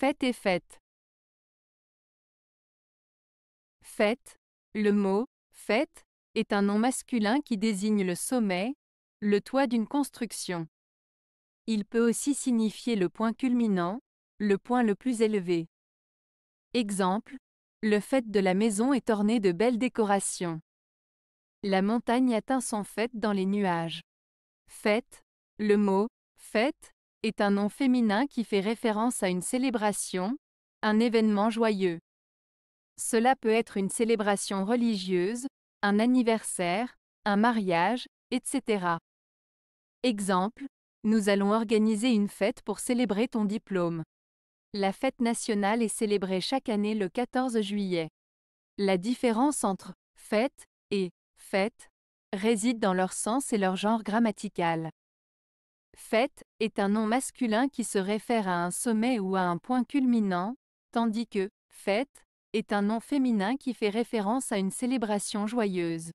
Fête et fête Fête, Le mot fête est un nom masculin qui désigne le sommet, le toit d'une construction. Il peut aussi signifier le point culminant, le point le plus élevé. Exemple, le faîte de la maison est orné de belles décorations. La montagne atteint son fête dans les nuages. Fête, le mot fête » est un nom féminin qui fait référence à une célébration, un événement joyeux. Cela peut être une célébration religieuse, un anniversaire, un mariage, etc. Exemple, nous allons organiser une fête pour célébrer ton diplôme. La fête nationale est célébrée chaque année le 14 juillet. La différence entre fête et fête réside dans leur sens et leur genre grammatical. Fête est un nom masculin qui se réfère à un sommet ou à un point culminant, tandis que fête est un nom féminin qui fait référence à une célébration joyeuse.